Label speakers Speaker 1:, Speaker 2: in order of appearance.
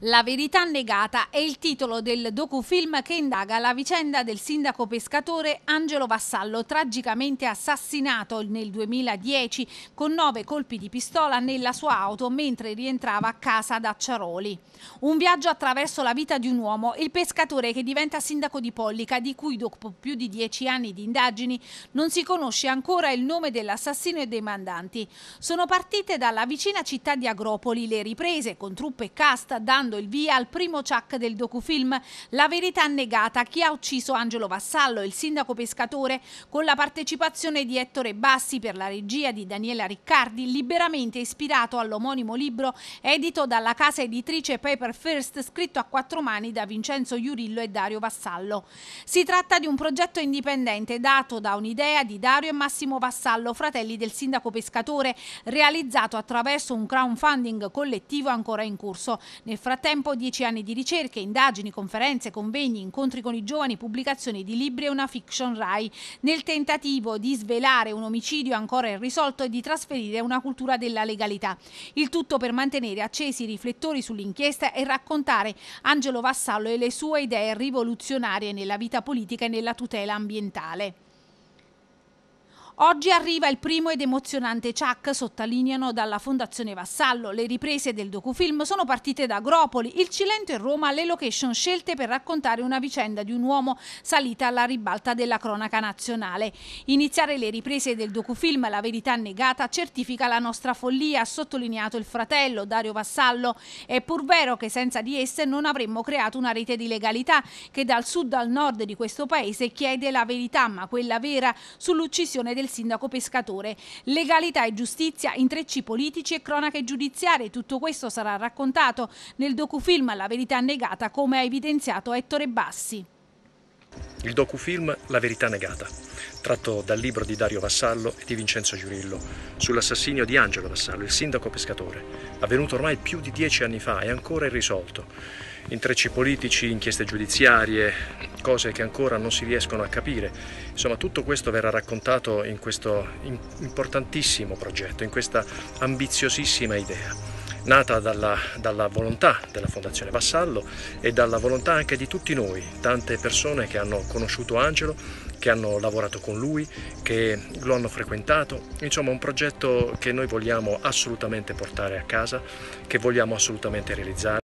Speaker 1: La verità negata è il titolo del docufilm che indaga la vicenda del sindaco pescatore Angelo Vassallo, tragicamente assassinato nel 2010 con nove colpi di pistola nella sua auto mentre rientrava a casa da Ciaroli. Un viaggio attraverso la vita di un uomo, il pescatore che diventa sindaco di Pollica, di cui dopo più di dieci anni di indagini non si conosce ancora il nome dell'assassino e dei mandanti. Sono partite dalla vicina città di Agropoli le riprese con truppe e cast dando dando il via al primo ciak del docufilm La verità negata, chi ha ucciso Angelo Vassallo, il sindaco pescatore, con la partecipazione di Ettore Bassi per la regia di Daniela Riccardi, liberamente ispirato all'omonimo libro edito dalla casa editrice Paper First, scritto a quattro mani da Vincenzo Iurillo e Dario Vassallo. Si tratta di un progetto indipendente dato da un'idea di Dario e Massimo Vassallo, fratelli del sindaco pescatore, realizzato attraverso un crowdfunding collettivo ancora in corso. Nel frattempo frattempo dieci anni di ricerche, indagini, conferenze, convegni, incontri con i giovani, pubblicazioni di libri e una fiction RAI, nel tentativo di svelare un omicidio ancora irrisolto e di trasferire una cultura della legalità. Il tutto per mantenere accesi i riflettori sull'inchiesta e raccontare Angelo Vassallo e le sue idee rivoluzionarie nella vita politica e nella tutela ambientale. Oggi arriva il primo ed emozionante Ciak, sottolineano dalla Fondazione Vassallo. Le riprese del docufilm sono partite da Agropoli, il Cilento e Roma, le location scelte per raccontare una vicenda di un uomo salita alla ribalta della cronaca nazionale. Iniziare le riprese del docufilm La verità negata certifica la nostra follia, ha sottolineato il fratello Dario Vassallo. È pur vero che senza di esse non avremmo creato una rete di legalità che dal sud al nord di questo paese chiede la verità, ma quella vera, sull'uccisione del del sindaco Pescatore. Legalità e giustizia, intrecci politici e cronache giudiziarie. Tutto questo sarà raccontato nel docufilm La verità negata, come ha evidenziato Ettore Bassi.
Speaker 2: Il docufilm La verità negata, tratto dal libro di Dario Vassallo e di Vincenzo Giurillo, sull'assassinio di Angelo Vassallo, il sindaco pescatore, avvenuto ormai più di dieci anni fa e ancora irrisolto. Intrecci politici, inchieste giudiziarie, cose che ancora non si riescono a capire. Insomma, tutto questo verrà raccontato in questo importantissimo progetto, in questa ambiziosissima idea nata dalla, dalla, volontà della Fondazione Vassallo e dalla volontà anche di tutti noi, tante persone che hanno conosciuto Angelo, che hanno lavorato con lui, che lo hanno frequentato, insomma un progetto che noi vogliamo assolutamente portare a casa, che vogliamo assolutamente realizzare.